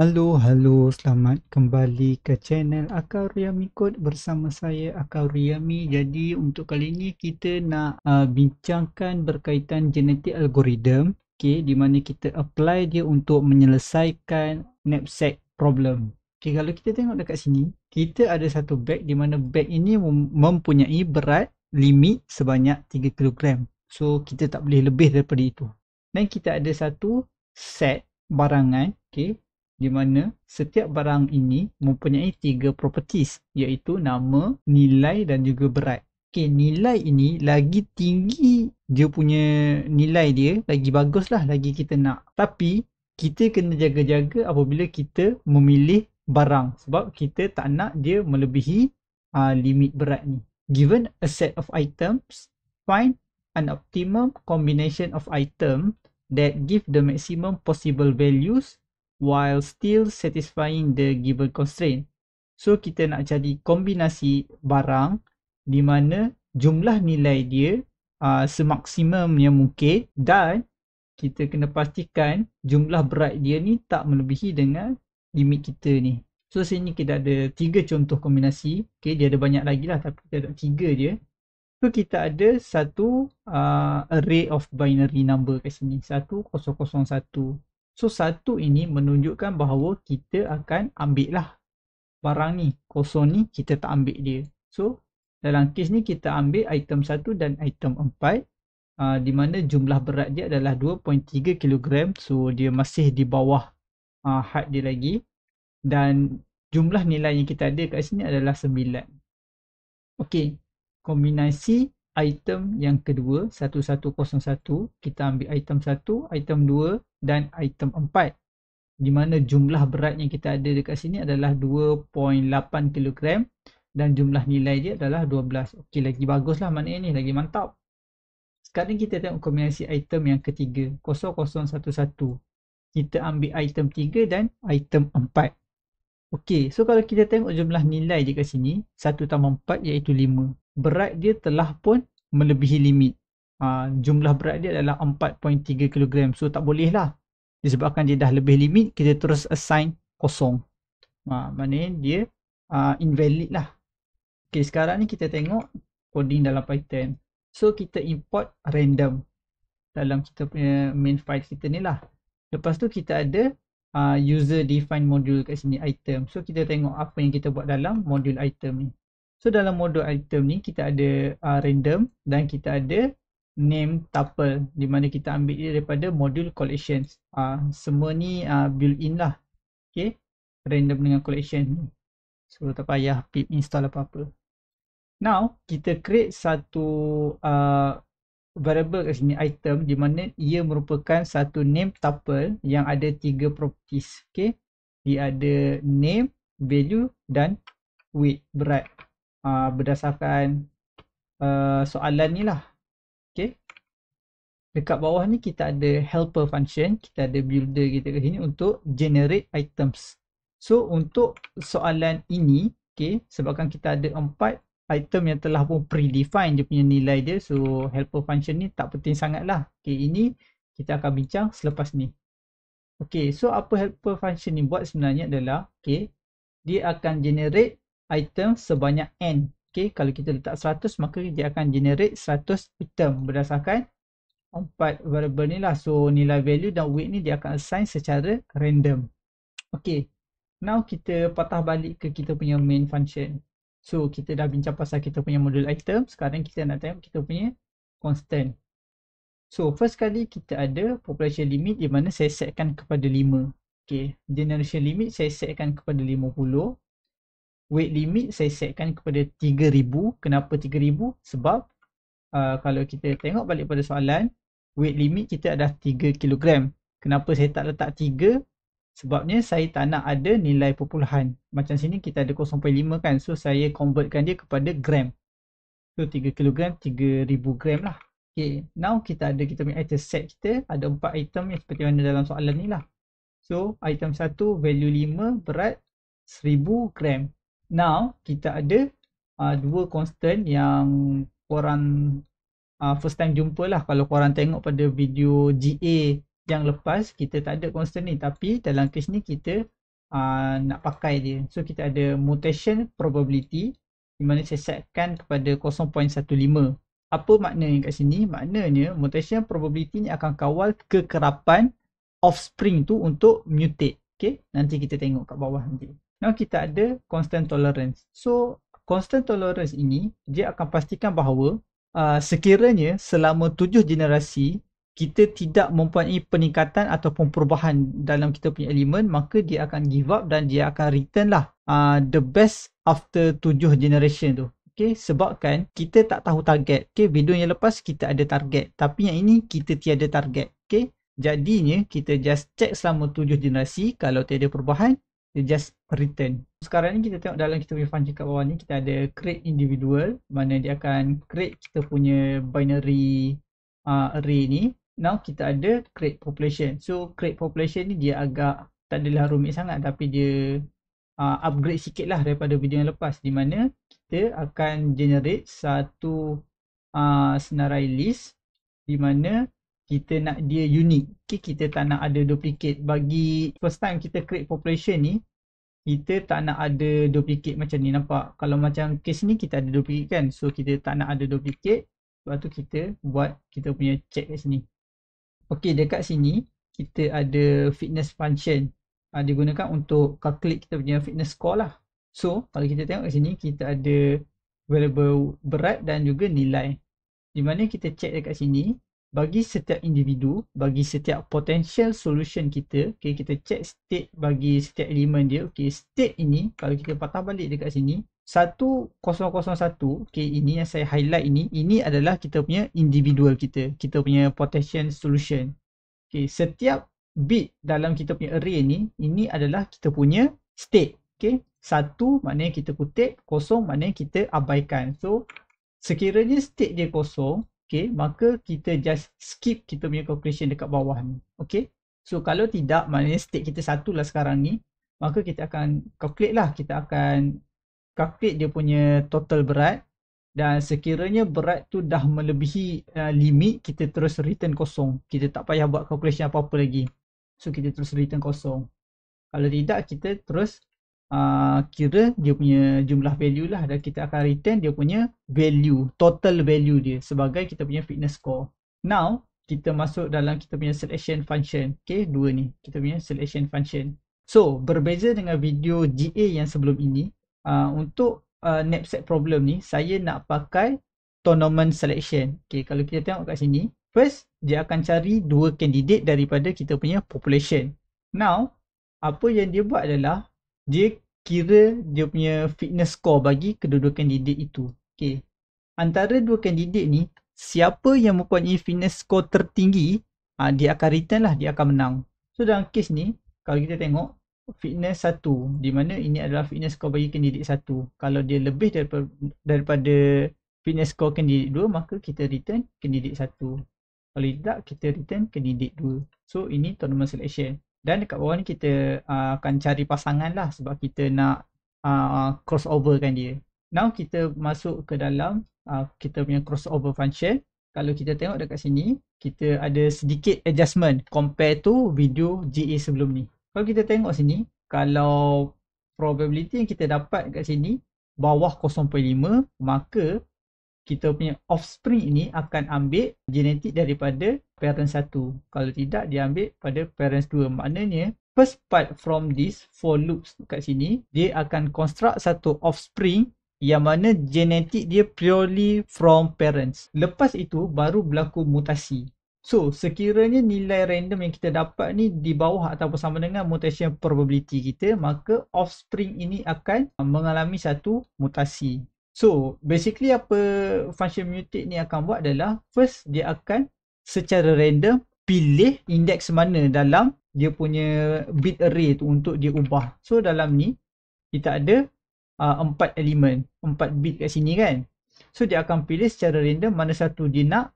Halo, halo, selamat kembali ke channel Akar Riami Kod bersama saya Akar Riami. Jadi untuk kali ini kita nak uh, bincangkan berkaitan genetik algorithm okay, di mana kita apply dia untuk menyelesaikan knapsack problem. Okay, kalau kita tengok dekat sini, kita ada satu bag di mana bag ini mempunyai berat limit sebanyak 3 kg. So kita tak boleh lebih daripada itu. Dan kita ada satu set barangan okay, di mana setiap barang ini mempunyai tiga properties iaitu nama, nilai dan juga berat. Okey, nilai ini lagi tinggi dia punya nilai dia, lagi baguslah lagi kita nak. Tapi kita kena jaga-jaga apabila kita memilih barang sebab kita tak nak dia melebihi uh, limit berat ni. Given a set of items, find an optimum combination of item that give the maximum possible values while still satisfying the given constraint. So kita nak cari kombinasi barang di mana jumlah nilai dia uh, semaksimum yang mungkin dan kita kena pastikan jumlah berat dia ni tak melebihi dengan limit kita ni. So sini kita ada tiga contoh kombinasi. Okay, dia ada banyak lagi lah tapi kita ada tiga je. So kita ada satu uh, array of binary number kat sini. Satu, kosong, kosong, satu. So satu ini menunjukkan bahawa kita akan ambil lah barang ni. Kosong ni kita tak ambil dia. So dalam kes ni kita ambil item 1 dan item 4. Uh, ah, di mana jumlah berat dia adalah 2.3 kilogram. So dia masih di bawah uh, had dia lagi. Dan jumlah nilai yang kita ada kat sini adalah 9. Okay. Kombinasi item yang kedua 1101 kita ambil item 1, item dan item 4 di mana jumlah berat yang kita ada dekat sini adalah 2.8 kg dan jumlah nilai dia adalah 12 Okey lagi baguslah lah maknanya ni lagi mantap sekarang kita tengok kombinasi item yang ketiga 0011 kita ambil item 3 dan item 4 Okey, so kalau kita tengok jumlah nilai dia kat sini, 1 tambah 4 iaitu 5. Berat dia telah pun melebihi limit uh, jumlah berat dia adalah 4.3 kg. So tak boleh lah. Disebabkan dia dah lebih limit, kita terus assign kosong. Uh, maknanya dia uh, invalid lah. Okay, sekarang ni kita tengok coding dalam Python. So kita import random dalam kita punya main file kita ni lah. Lepas tu kita ada uh, user define module kat sini item. So kita tengok apa yang kita buat dalam module item ni. So dalam module item ni kita ada uh, random dan kita ada name tuple di mana kita ambil dia daripada module collections. Uh, semua ni uh, ah, built in lah. Okay. Random dengan collection ni. So tak payah pip install apa-apa. Now kita create satu uh, variable kat sini item di mana ia merupakan satu name tuple yang ada tiga properties. Okay. Dia ada name, value dan weight berat. Uh, berdasarkan uh, soalan ni lah. Dekat bawah ni kita ada helper function, kita ada builder kita kat sini untuk generate items. So untuk soalan ini, okay, sebabkan kita ada empat item yang telah pun predefined dia punya nilai dia. So helper function ni tak penting sangat lah. Okay, ini kita akan bincang selepas ni. Okay, so apa helper function ni buat sebenarnya adalah, okay, dia akan generate item sebanyak n. Okay, kalau kita letak 100 maka dia akan generate 100 item berdasarkan empat oh, variable ni lah. So nilai value dan weight ni dia akan assign secara random. Okay. Now kita patah balik ke kita punya main function. So kita dah bincang pasal kita punya modul item. Sekarang kita nak tengok kita punya constant. So first kali kita ada population limit di mana saya setkan kepada 5. Okay. Generation limit saya setkan kepada 50. Weight limit saya setkan kepada 3000. Kenapa 3000? Sebab uh, kalau kita tengok balik pada soalan, weight limit kita ada 3 kg. Kenapa saya tak letak 3? Sebabnya saya tak nak ada nilai perpuluhan. Macam sini kita ada 0.5 kan. So saya convertkan dia kepada gram. So 3 kg, 3000 gram lah. Okay, now kita ada kita punya item set kita. Ada 4 item yang seperti mana dalam soalan ni lah. So item 1 value 5 berat 1000 gram. Now kita ada uh, dua constant yang korang uh, first time jumpa lah kalau korang tengok pada video GA yang lepas kita tak ada constant ni tapi dalam kes ni kita uh, nak pakai dia so kita ada mutation probability di mana saya setkan kepada 0.15 apa maknanya kat sini maknanya mutation probability ni akan kawal kekerapan offspring tu untuk mutate okay nanti kita tengok kat bawah nanti now kita ada constant tolerance so constant tolerance ini dia akan pastikan bahawa uh, sekiranya selama tujuh generasi kita tidak mempunyai peningkatan ataupun perubahan dalam kita punya elemen maka dia akan give up dan dia akan return lah uh, the best after tujuh generasi tu okay sebabkan kita tak tahu target okay video yang lepas kita ada target tapi yang ini kita tiada target okay jadinya kita just check selama tujuh generasi kalau tiada perubahan dia just return. Sekarang ni kita tengok dalam kita punya function kat bawah ni kita ada create individual mana dia akan create kita punya binary uh, array ni. Now kita ada create population. So create population ni dia agak tak adalah rumit sangat tapi dia uh, upgrade sikit lah daripada video yang lepas di mana kita akan generate satu uh, senarai list di mana kita nak dia unik. Okay, kita tak nak ada duplicate. Bagi first time kita create population ni, kita tak nak ada duplicate macam ni nampak. Kalau macam case ni kita ada duplicate kan. So kita tak nak ada duplicate. Lepas tu kita buat kita punya check kat sini. Okay dekat sini kita ada fitness function. Ha, digunakan untuk calculate kita punya fitness score lah. So kalau kita tengok kat sini kita ada variable berat dan juga nilai. Di mana kita check dekat sini bagi setiap individu, bagi setiap potential solution kita, okay, kita check state bagi setiap elemen dia. Okay, state ini, kalau kita patah balik dekat sini, 1001, okay, ini yang saya highlight ini, ini adalah kita punya individual kita, kita punya potential solution. Okay, setiap bit dalam kita punya array ni, ini adalah kita punya state. Okay, satu maknanya kita kutip, kosong maknanya kita abaikan. So, sekiranya state dia kosong, okay, maka kita just skip kita punya calculation dekat bawah ni. Okay, so kalau tidak, maknanya state kita satu lah sekarang ni, maka kita akan calculate lah, kita akan calculate dia punya total berat dan sekiranya berat tu dah melebihi uh, limit, kita terus return kosong. Kita tak payah buat calculation apa-apa lagi. So kita terus return kosong. Kalau tidak, kita terus Ah, kira dia punya jumlah value lah dan kita akan retain dia punya value total value dia sebagai kita punya fitness score now kita masuk dalam kita punya selection function okay dua ni kita punya selection function so berbeza dengan video GA yang sebelum ini uh, untuk uh, knapsack problem ni saya nak pakai tournament selection okay kalau kita tengok kat sini first dia akan cari dua kandidat daripada kita punya population now apa yang dia buat adalah dia kira dia punya fitness score bagi kedua-dua kandidat itu. Okay. Antara dua kandidat ni, siapa yang mempunyai fitness score tertinggi, ha, dia akan return lah, dia akan menang. So dalam kes ni, kalau kita tengok, fitness satu, di mana ini adalah fitness score bagi kandidat satu. Kalau dia lebih daripada, daripada fitness score kandidat dua, maka kita return kandidat satu. Kalau tidak, kita return kandidat dua. So ini tournament selection. Dan dekat bawah ni kita uh, akan cari pasangan lah sebab kita nak uh, crossover kan dia. Now kita masuk ke dalam uh, kita punya crossover function. Kalau kita tengok dekat sini, kita ada sedikit adjustment compare to video GA sebelum ni. Kalau kita tengok sini, kalau probability yang kita dapat dekat sini bawah 0.5, maka kita punya offspring ini akan ambil genetik daripada parent satu. Kalau tidak, dia ambil pada parents dua. Maknanya, first part from this for loops kat sini, dia akan construct satu offspring yang mana genetik dia purely from parents. Lepas itu, baru berlaku mutasi. So, sekiranya nilai random yang kita dapat ni di bawah ataupun sama dengan mutation probability kita, maka offspring ini akan mengalami satu mutasi. So, basically apa function mutate ni akan buat adalah first dia akan secara random pilih indeks mana dalam dia punya bit array tu untuk dia ubah. So dalam ni kita ada uh, empat elemen, empat bit kat sini kan. So dia akan pilih secara random mana satu dia nak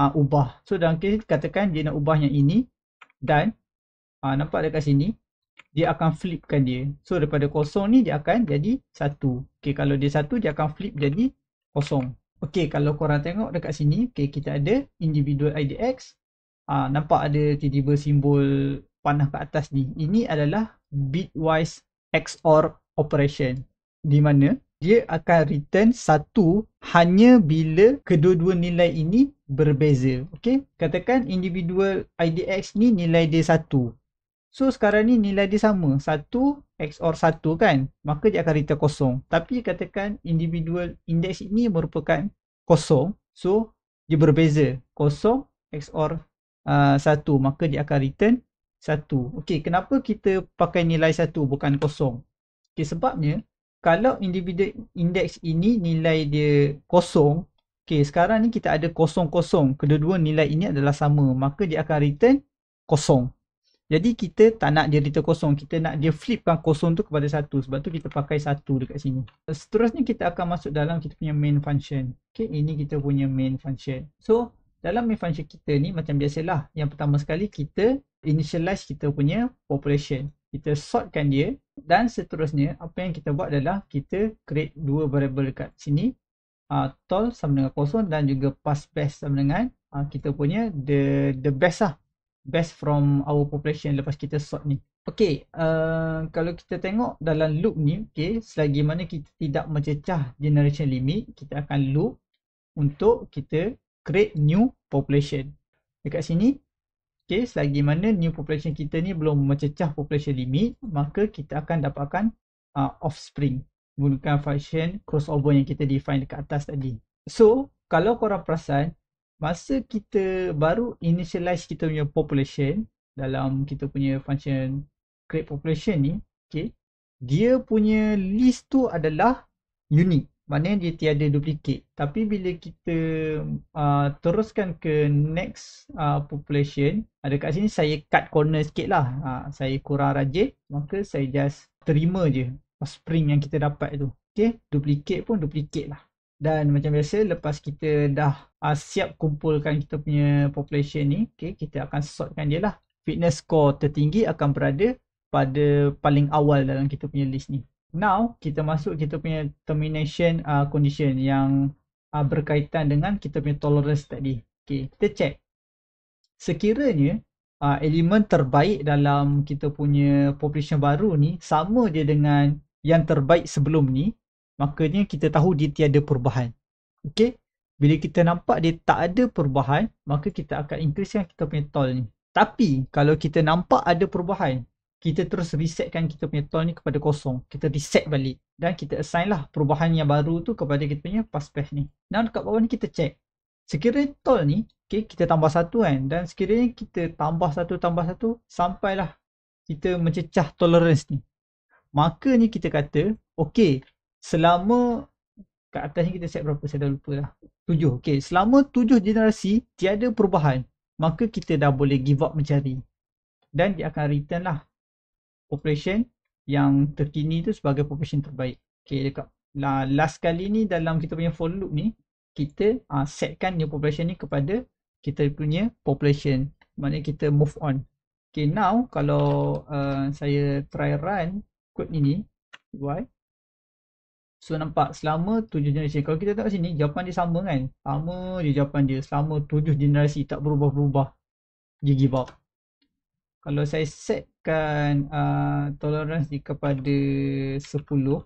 uh, ubah. So dalam kes katakan dia nak ubah yang ini dan uh, nampak dekat sini dia akan flipkan dia. So daripada kosong ni dia akan jadi satu. Okay kalau dia satu dia akan flip jadi kosong. Okey, kalau korang tengok dekat sini, okey kita ada individual IDX. Ah nampak ada tiba-tiba simbol panah ke atas ni. Ini adalah bitwise XOR operation di mana dia akan return satu hanya bila kedua-dua nilai ini berbeza. Okey, katakan individual IDX ni nilai dia satu. So sekarang ni nilai dia sama. 1 XOR 1 kan. Maka dia akan return kosong. Tapi katakan individual index ini merupakan kosong. So dia berbeza. Kosong XOR uh, 1. Maka dia akan return 1. Okay kenapa kita pakai nilai 1 bukan kosong. Okay sebabnya kalau individual index ini nilai dia kosong. Okay sekarang ni kita ada kosong-kosong. Kedua-dua nilai ini adalah sama. Maka dia akan return kosong. Jadi kita tak nak dia return kosong. Kita nak dia flipkan kosong tu kepada satu. Sebab tu kita pakai satu dekat sini. Seterusnya kita akan masuk dalam kita punya main function. Okay, ini kita punya main function. So, dalam main function kita ni macam biasalah. Yang pertama sekali kita initialize kita punya population. Kita sortkan dia. Dan seterusnya, apa yang kita buat adalah kita create dua variable dekat sini. Uh, ah, tall sama dengan kosong dan juga pass best sama dengan uh, kita punya the the best lah best from our population lepas kita sort ni. Okay, uh, kalau kita tengok dalam loop ni, okay, selagi mana kita tidak mencecah generation limit, kita akan loop untuk kita create new population. Dekat sini, okay, selagi mana new population kita ni belum mencecah population limit, maka kita akan dapatkan uh, offspring menggunakan function crossover yang kita define dekat atas tadi. So, kalau korang perasan, masa kita baru initialize kita punya population dalam kita punya function create population ni okay, dia punya list tu adalah unique maknanya dia tiada duplicate tapi bila kita uh, teruskan ke next uh, population ada kat sini saya cut corner sikit lah uh, saya kurang rajin maka saya just terima je spring yang kita dapat tu okay, duplicate pun duplicate lah dan macam biasa lepas kita dah uh, siap kumpulkan kita punya population ni okay, kita akan sortkan dia lah fitness score tertinggi akan berada pada paling awal dalam kita punya list ni now kita masuk kita punya termination uh, condition yang uh, berkaitan dengan kita punya tolerance tadi okay, kita check sekiranya uh, elemen terbaik dalam kita punya population baru ni sama je dengan yang terbaik sebelum ni makanya kita tahu dia tiada perubahan. Okey? Bila kita nampak dia tak ada perubahan, maka kita akan increase yang kita punya tol ni. Tapi kalau kita nampak ada perubahan, kita terus resetkan kita punya tol ni kepada kosong. Kita reset balik dan kita assign lah perubahan yang baru tu kepada kita punya pass path ni. Dan dekat bawah ni kita check. Sekiranya tol ni, okey, kita tambah satu kan. Dan sekiranya kita tambah satu, tambah satu, sampailah kita mencecah tolerance ni. Maka ni kita kata, okey selama kat atas ni kita set berapa saya dah lupa lah. Tujuh. Okay. Selama tujuh generasi tiada perubahan maka kita dah boleh give up mencari. Dan dia akan return lah population yang terkini tu sebagai population terbaik. Okay dekat lah, last kali ni dalam kita punya for loop ni kita uh, setkan new population ni kepada kita punya population. Maknanya kita move on. Okay now kalau uh, saya try run code ni ni. Why? So nampak selama tujuh generasi. Kalau kita tengok sini jawapan dia sama kan. Sama je jawapan dia. Selama tujuh generasi tak berubah-berubah. Dia give up. Kalau saya setkan uh, tolerance dia kepada sepuluh.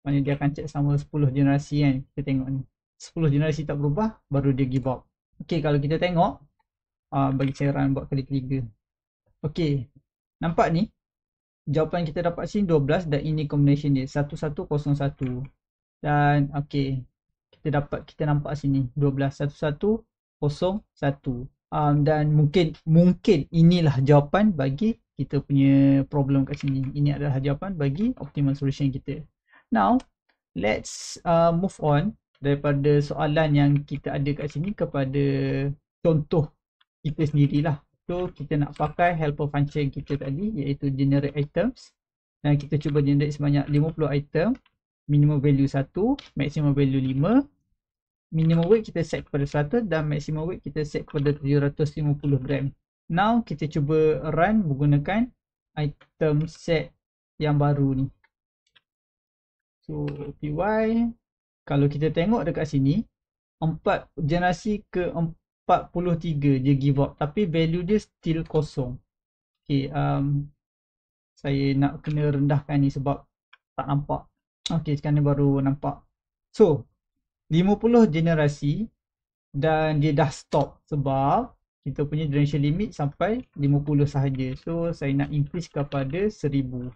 Maksudnya dia akan check sama sepuluh generasi kan. Kita tengok ni. Sepuluh generasi tak berubah baru dia give up. Okay kalau kita tengok. Uh, bagi cairan buat kali ketiga. Okay. Nampak ni jawapan kita dapat sini 12 dan ini combination dia 1101 dan okey kita dapat kita nampak sini 12 1101 um, dan mungkin mungkin inilah jawapan bagi kita punya problem kat sini ini adalah jawapan bagi optimal solution kita now let's uh, move on daripada soalan yang kita ada kat sini kepada contoh kita sendirilah So kita nak pakai helper function kita tadi iaitu generate items dan kita cuba generate sebanyak 50 item minimum value 1, maximum value 5 minimum weight kita set kepada 100 dan maximum weight kita set kepada 750 gram now kita cuba run menggunakan item set yang baru ni so py kalau kita tengok dekat sini empat generasi ke 43 dia give up tapi value dia still kosong. Okay, um, saya nak kena rendahkan ni sebab tak nampak. Okay, sekarang ni baru nampak. So, 50 generasi dan dia dah stop sebab kita punya duration limit sampai 50 sahaja. So, saya nak increase kepada 1000.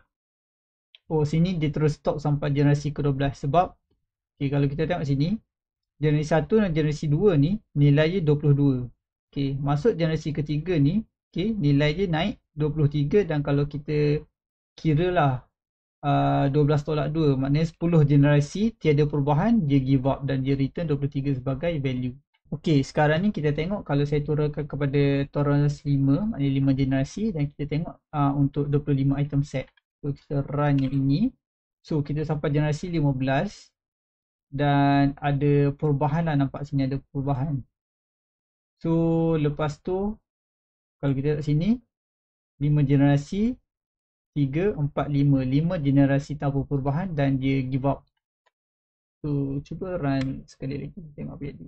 Oh, sini dia terus stop sampai generasi ke-12 sebab okay, kalau kita tengok sini, generasi 1 dan generasi 2 ni nilai dia 22. Okey, masuk generasi ketiga ni, okey, nilai dia naik 23 dan kalau kita kira kiralah uh, 12 tolak 2 maknanya 10 generasi tiada perubahan dia give up dan dia return 23 sebagai value. Okey, sekarang ni kita tengok kalau saya turunkan kepada torrents 5 maknanya 5 generasi dan kita tengok uh, untuk 25 item set. So, kita run yang ini. So kita sampai generasi 15 dan ada perubahan lah nampak sini ada perubahan so lepas tu kalau kita kat sini 5 generasi 3, 4, 5 5 generasi tanpa perubahan dan dia give up so cuba run sekali lagi tengok apa jadi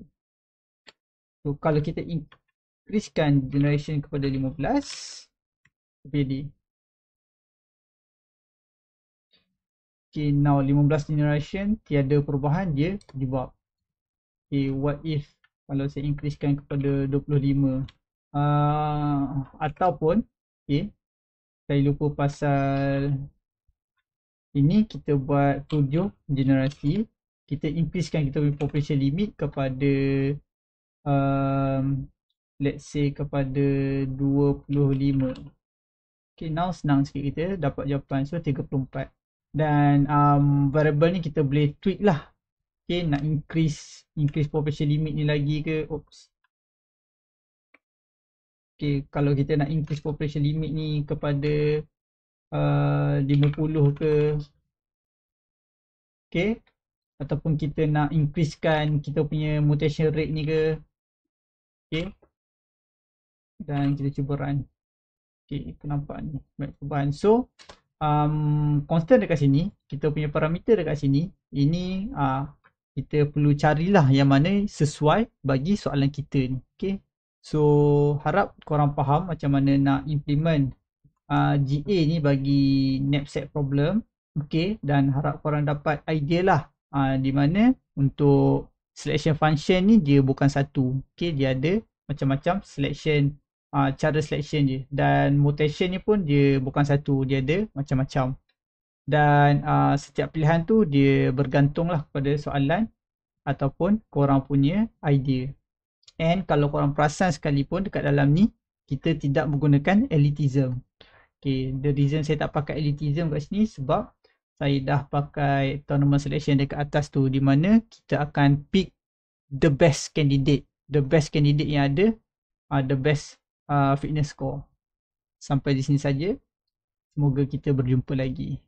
so kalau kita increasekan generation kepada 15 apa jadi Okay, now 15 generation tiada perubahan dia jebak. Okay, what if kalau saya increasekan kepada 25 uh, ah, ataupun okay, saya lupa pasal ini kita buat 7 generasi kita increasekan kita punya population limit kepada um, let's say kepada 25 Okay, now senang sikit kita dapat jawapan. So, 34 dan um, variable ni kita boleh tweak lah okay nak increase increase population limit ni lagi ke oops okay kalau kita nak increase population limit ni kepada uh, 50 ke okay ataupun kita nak increasekan kita punya mutation rate ni ke okay dan kita cuba run okay kenapa ni baik so um, constant dekat sini, kita punya parameter dekat sini, ini uh, kita perlu carilah yang mana sesuai bagi soalan kita ni. Okay. So harap korang faham macam mana nak implement uh, ah, GA ni bagi knapsack problem. Okay dan harap korang dapat idea lah uh, di mana untuk selection function ni dia bukan satu. Okay dia ada macam-macam selection uh, cara selection je dan mutation ni pun dia bukan satu dia ada macam-macam dan uh, setiap pilihan tu dia bergantung lah kepada soalan ataupun korang punya idea and kalau korang perasan sekalipun dekat dalam ni kita tidak menggunakan elitism Okay, the reason saya tak pakai elitism kat sini sebab saya dah pakai tournament selection dekat atas tu di mana kita akan pick the best candidate the best candidate yang ada uh, the best uh, fitness score. Sampai di sini saja. Semoga kita berjumpa lagi.